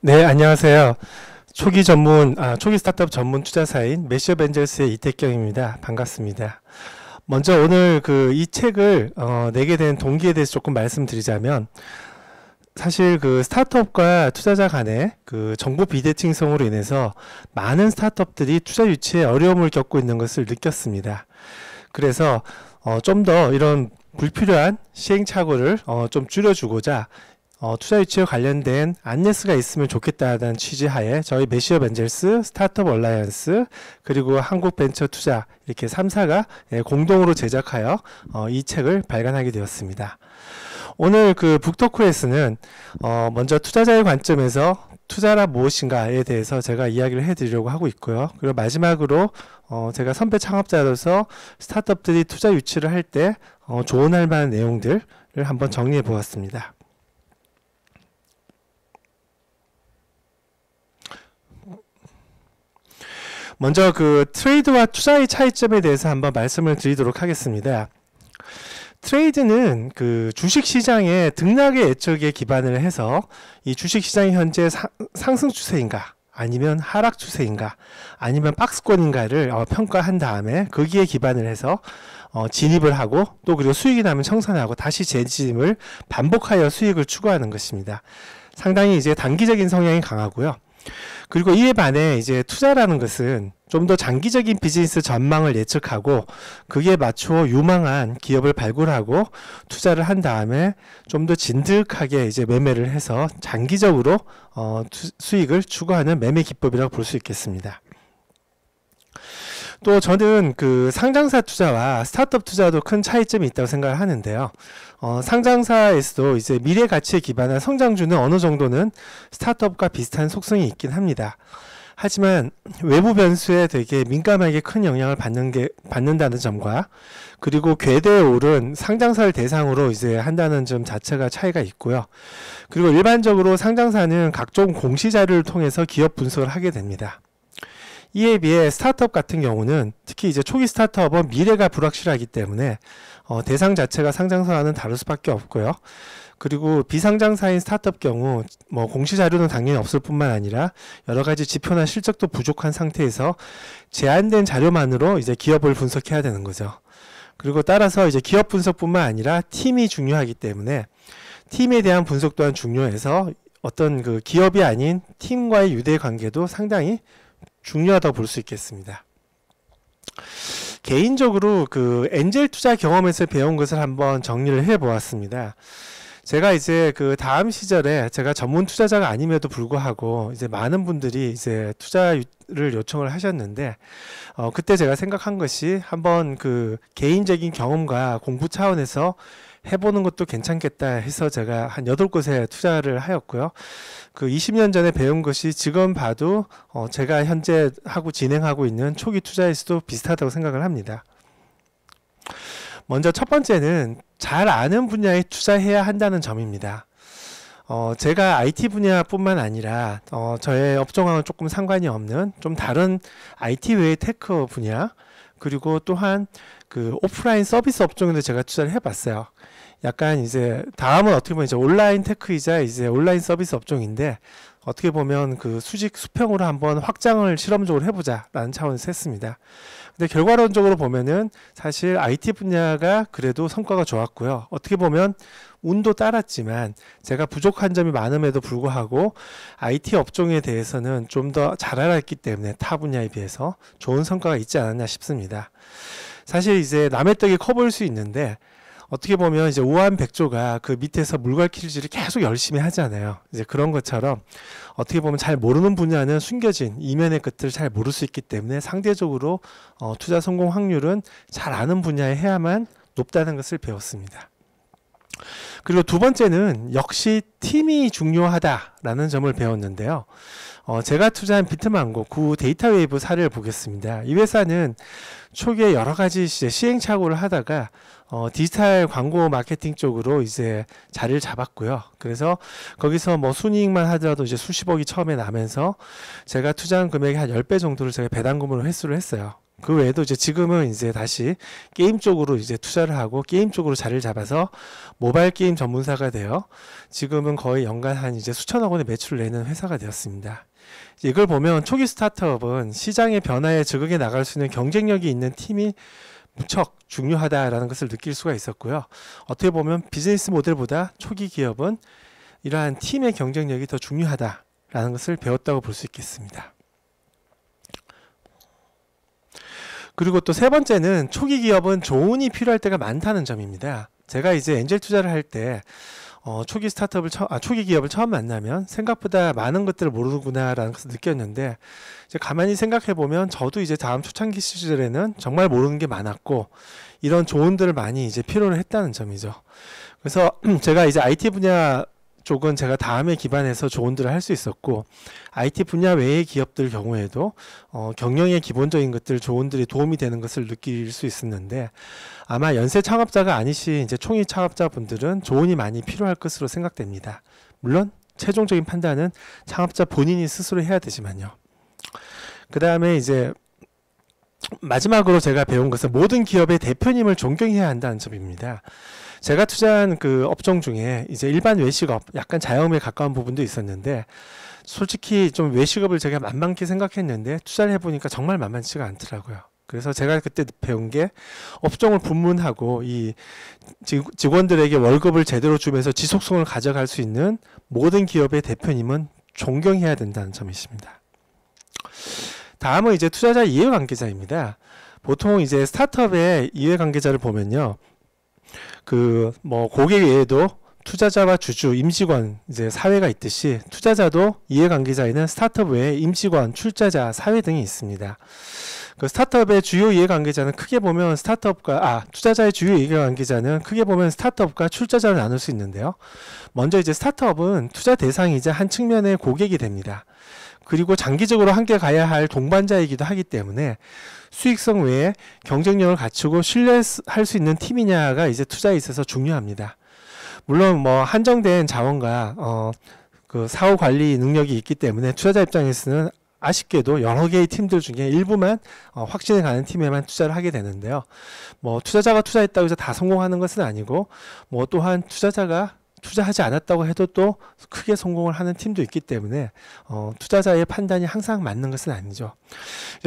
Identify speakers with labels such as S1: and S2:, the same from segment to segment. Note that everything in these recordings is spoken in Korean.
S1: 네, 안녕하세요. 초기 전문, 아, 초기 스타트업 전문 투자사인 메시업 엔젤스의 이태경입니다. 반갑습니다. 먼저 오늘 그 이 책을 어, 내게 된 동기에 대해서 조금 말씀드리자면 사실 그 스타트업과 투자자 간의 그 정보 비대칭성으로 인해서 많은 스타트업들이 투자 유치에 어려움을 겪고 있는 것을 느꼈습니다. 그래서 어, 좀 더 이런 불필요한 시행착오를 어, 좀 줄여주고자 어, 투자 유치에 관련된 안내스가 있으면 좋겠다는 취지 하에 저희 메시어벤젤스 스타트업 얼라이언스, 그리고 한국벤처투자 이렇게 3사가 예, 공동으로 제작하여 어, 이 책을 발간하게 되었습니다. 오늘 그 북토크에서는 어, 먼저 투자자의 관점에서 투자란 무엇인가에 대해서 제가 이야기를 해드리려고 하고 있고요. 그리고 마지막으로 어 제가 선배 창업자로서 스타트업들이 투자 유치를 할 때 어 조언할 만한 내용들을 한번 정리해 보았습니다. 먼저 그 트레이드와 투자의 차이점에 대해서 한번 말씀을 드리도록 하겠습니다. 트레이드는 그 주식 시장의 등락의 예측에 기반을 해서 이 주식 시장이 현재 상승 추세인가 아니면 하락 추세인가 아니면 박스권인가를 어, 평가한 다음에 거기에 기반을 해서 어, 진입을 하고 또 그리고 수익이 나면 청산하고 다시 재진입을 반복하여 수익을 추구하는 것입니다. 상당히 이제 단기적인 성향이 강하고요. 그리고 이에 반해 이제 투자라는 것은 좀 더 장기적인 비즈니스 전망을 예측하고 그에 맞춰 유망한 기업을 발굴하고 투자를 한 다음에 좀 더 진득하게 이제 매매를 해서 장기적으로 어, 수익을 추구하는 매매 기법이라고 볼 수 있겠습니다. 또 저는 그 상장사 투자와 스타트업 투자도 큰 차이점이 있다고 생각을 하는데요. 어, 상장사에서도 이제 미래 가치에 기반한 성장주는 어느 정도는 스타트업과 비슷한 속성이 있긴 합니다. 하지만 외부 변수에 되게 민감하게 큰 영향을 받는 게 받는다는 점과 그리고 괴대에 오른 상장사를 대상으로 이제 한다는 점 자체가 차이가 있고요. 그리고 일반적으로 상장사는 각종 공시자를 료 통해서 기업 분석을 하게 됩니다. 이에 비해 스타트업 같은 경우는 특히 이제 초기 스타트업은 미래가 불확실하기 때문에 어, 대상 자체가 상장사와는 다를 수밖에 없고요. 그리고 비상장사인 스타트업 경우 뭐 공시 자료는 당연히 없을 뿐만 아니라 여러 가지 지표나 실적도 부족한 상태에서 제한된 자료만으로 이제 기업을 분석해야 되는 거죠. 그리고 따라서 이제 기업 분석뿐만 아니라 팀이 중요하기 때문에 팀에 대한 분석 또한 중요해서 어떤 그 기업이 아닌 팀과의 유대 관계도 상당히 중요하다고 볼 수 있겠습니다. 개인적으로 그 엔젤 투자 경험에서 배운 것을 한번 정리를 해 보았습니다. 제가 이제 그 다음 시절에 제가 전문 투자자가 아님에도 불구하고 이제 많은 분들이 이제 투자를 요청을 하셨는데 어 그때 제가 생각한 것이 한번 그 개인적인 경험과 공부 차원에서 해보는 것도 괜찮겠다 해서 제가 한8 곳에 투자를 하였고요. 그 20년 전에 배운 것이 지금 봐도 어 제가 현재 하고 진행하고 있는 초기 투자에서도 비슷하다고 생각을 합니다. 먼저 첫 번째는 잘 아는 분야에 투자해야 한다는 점입니다. 어, 제가 IT 분야뿐만 아니라 어, 저의 업종하고 조금 상관이 없는 좀 다른 IT 외의 테크 분야 그리고 또한 그 오프라인 서비스 업종에도 제가 투자를 해봤어요. 약간 이제 다음은 어떻게 보면 이제 온라인 테크이자 이제 온라인 서비스 업종인데 어떻게 보면 그 수직 수평으로 한번 확장을 실험적으로 해보자라는 차원에서 했습니다. 근데 결과론적으로 보면은 사실 IT 분야가 그래도 성과가 좋았고요. 어떻게 보면 운도 따랐지만 제가 부족한 점이 많음에도 불구하고 IT 업종에 대해서는 좀 더 잘 알았기 때문에 타 분야에 비해서 좋은 성과가 있지 않았나 싶습니다. 사실 이제 남의 떡이 커 보일 수 있는데 어떻게 보면 이제 우한백조가그 밑에서 물갈퀴질을 계속 열심히 하잖아요. 이제 그런 것처럼 어떻게 보면 잘 모르는 분야는 숨겨진 이면의 끝을 잘 모를 수 있기 때문에 상대적으로 어, 투자 성공 확률은 잘 아는 분야에 해야만 높다는 것을 배웠습니다. 그리고 두 번째는 역시 팀이 중요하다라는 점을 배웠는데요. 어, 제가 투자한 비트망고 구 데이터웨이브 사례를 보겠습니다. 이 회사는 초기에 여러 가지 시행착오를 하다가 어, 디지털 광고 마케팅 쪽으로 이제 자리를 잡았고요. 그래서 거기서 뭐 순이익만 하더라도 이제 수십억이 처음에 나면서 제가 투자한 금액의 한 10배 정도를 제가 배당금으로 회수를 했어요. 그 외에도 이제 지금은 이제 다시 게임 쪽으로 이제 투자를 하고 게임 쪽으로 자리를 잡아서 모바일 게임 전문사가 되어 지금은 거의 연간 한 이제 수천억 원의 매출을 내는 회사가 되었습니다. 이걸 보면 초기 스타트업은 시장의 변화에 적응해 나갈 수 있는 경쟁력이 있는 팀이 무척 중요하다라는 것을 느낄 수가 있었고요. 어떻게 보면 비즈니스 모델보다 초기 기업은 이러한 팀의 경쟁력이 더 중요하다라는 것을 배웠다고 볼 수 있겠습니다. 그리고 또 세 번째는 초기 기업은 조언이 필요할 때가 많다는 점입니다. 제가 이제 엔젤 투자를 할때 어, 초기 스타트업을 처, 아, 초기 기업을 처음 만나면 생각보다 많은 것들을 모르구나라는 것을 느꼈는데 이제 가만히 생각해 보면 저도 이제 다음 초창기 시절에는 정말 모르는 게 많았고 이런 조언들을 많이 이제 필요를 했다는 점이죠. 그래서 제가 이제 IT 분야 쪽은 제가 다음에 기반해서 조언들을 할 수 있었고 IT 분야 외의 기업들 경우에도 어, 경영의 기본적인 것들 조언들이 도움이 되는 것을 느낄 수 있었는데 아마 연쇄 창업자가 아니신 이제 총위 창업자분들은 조언이 많이 필요할 것으로 생각됩니다. 물론 최종적인 판단은 창업자 본인이 스스로 해야 되지만요. 그 다음에 이제 마지막으로 제가 배운 것은 모든 기업의 대표님을 존경해야 한다는 점입니다. 제가 투자한 그 업종 중에 이제 일반 외식업 약간 자영업에 가까운 부분도 있었는데 솔직히 좀 외식업을 제가 만만치 생각했는데 투자를 해보니까 정말 만만치가 않더라고요. 그래서 제가 그때 배운 게 업종을 분문하고 이 직원들에게 월급을 제대로 주면서 지속성을 가져갈 수 있는 모든 기업의 대표님은 존경해야 된다는 점이십니다. 다음은 이제 투자자 이해관계자입니다. 보통 이제 스타트업의 이해관계자를 보면요. 그뭐 고객 외에도 투자자와 주주, 임직원 이제 사회가 있듯이 투자자도 이해관계자에는 스타트업 외에 임직원, 출자자, 사회 등이 있습니다. 그 스타트업의 주요 이해관계자는 크게 보면 스타트업과 아 투자자의 주요 이해관계자는 크게 보면 스타트업과 출자자를 나눌 수 있는데요. 먼저 이제 스타트업은 투자 대상이자 한 측면의 고객이 됩니다. 그리고 장기적으로 함께 가야 할 동반자이기도 하기 때문에 수익성 외에 경쟁력을 갖추고 신뢰할 수 있는 팀이냐가 이제 투자에 있어서 중요합니다. 물론 뭐 한정된 자원과 어, 그 사후 관리 능력이 있기 때문에 투자자 입장에서는 아쉽게도 여러 개의 팀들 중에 일부만 어, 확신이 가는 팀에만 투자를 하게 되는데요. 뭐 투자자가 투자했다고 해서 다 성공하는 것은 아니고 뭐 또한 투자자가 투자하지 않았다고 해도 또 크게 성공을 하는 팀도 있기 때문에 어, 투자자의 판단이 항상 맞는 것은 아니죠.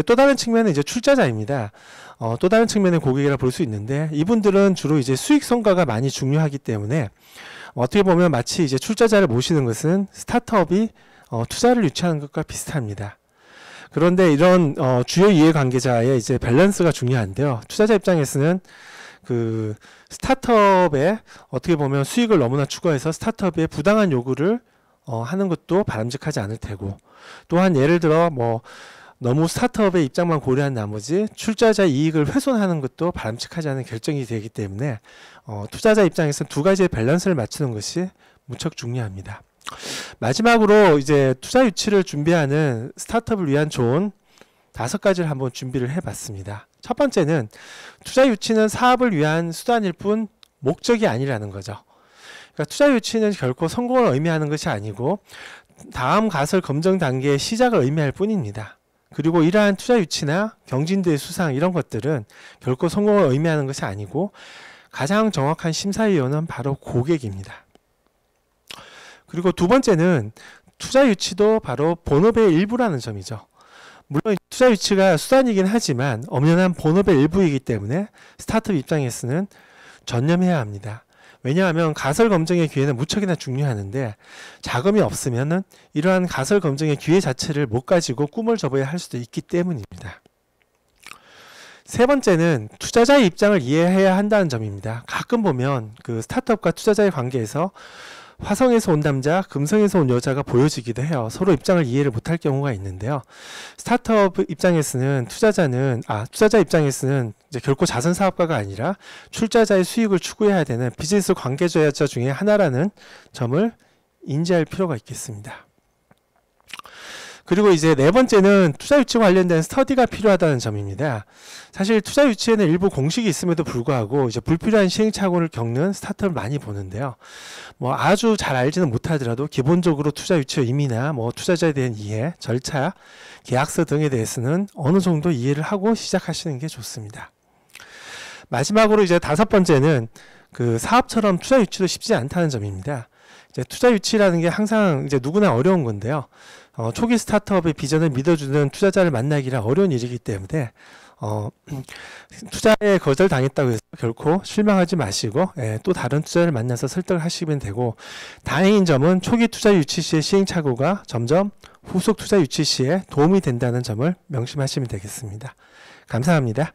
S1: 또 다른 측면은 이제 출자자입니다. 어, 또 다른 측면의 고객이라 볼 수 있는데 이분들은 주로 이제 수익 성과가 많이 중요하기 때문에 어떻게 보면 마치 이제 출자자를 모시는 것은 스타트업이 어, 투자를 유치하는 것과 비슷합니다. 그런데 이런 어, 주요 이해관계자의 이제 밸런스가 중요한데요. 투자자 입장에서는 그 스타트업에 어떻게 보면 수익을 너무나 추구해서 스타트업에 부당한 요구를 어, 하는 것도 바람직하지 않을 테고 또한 예를 들어 뭐 너무 스타트업의 입장만 고려한 나머지 출자자 이익을 훼손하는 것도 바람직하지 않은 결정이 되기 때문에 어, 투자자 입장에서는 두 가지의 밸런스를 맞추는 것이 무척 중요합니다. 마지막으로 이제 투자 유치를 준비하는 스타트업을 위한 좋은 다섯 가지를 한번 준비를 해봤습니다. 첫 번째는 투자 유치는 사업을 위한 수단일 뿐 목적이 아니라는 거죠. 그러니까 투자 유치는 결코 성공을 의미하는 것이 아니고 다음 가설 검증 단계의 시작을 의미할 뿐입니다. 그리고 이러한 투자 유치나 경진대 수상 이런 것들은 결코 성공을 의미하는 것이 아니고 가장 정확한 심사위원은 바로 고객입니다. 그리고 두 번째는 투자 유치도 바로 본업의 일부라는 점이죠. 물론 투자 유치가 수단이긴 하지만 엄연한 본업의 일부이기 때문에 스타트업 입장에서는 전념해야 합니다. 왜냐하면 가설 검증의 기회는 무척이나 중요하는데 자금이 없으면 이러한 가설 검증의 기회 자체를 못 가지고 꿈을 접어야 할 수도 있기 때문입니다. 세 번째는 투자자의 입장을 이해해야 한다는 점입니다. 가끔 보면 그 스타트업과 투자자의 관계에서 화성에서 온 남자, 금성에서 온 여자가 보여지기도 해요. 서로 입장을 이해를 못할 경우가 있는데요. 스타트업 입장에서는 투자자는 아 투자자 입장에서는 이제 결코 자선 사업가가 아니라 출자자의 수익을 추구해야 되는 비즈니스 관계자자 중에 하나라는 점을 인지할 필요가 있겠습니다. 그리고 이제 네 번째는 투자 유치 관련된 스터디가 필요하다는 점입니다. 사실 투자 유치에는 일부 공식이 있음에도 불구하고 이제 불필요한 시행착오를 겪는 스타트업을 많이 보는데요. 뭐 아주 잘 알지는 못하더라도 기본적으로 투자 유치의 의미나 뭐 투자자에 대한 이해, 절차, 계약서 등에 대해서는 어느 정도 이해를 하고 시작하시는 게 좋습니다. 마지막으로 이제 다섯 번째는 그 사업처럼 투자 유치도 쉽지 않다는 점입니다. 이제 투자 유치라는 게 항상 이제 누구나 어려운 건데요. 어, 초기 스타트업의 비전을 믿어주는 투자자를 만나기란 어려운 일이기 때문에 어, 투자에 거절당했다고 해서 결코 실망하지 마시고 예, 또 다른 투자를 만나서 설득하시면 되고 다행인 점은 초기 투자 유치 시의 시행착오가 점점 후속 투자 유치 시에 도움이 된다는 점을 명심하시면 되겠습니다. 감사합니다.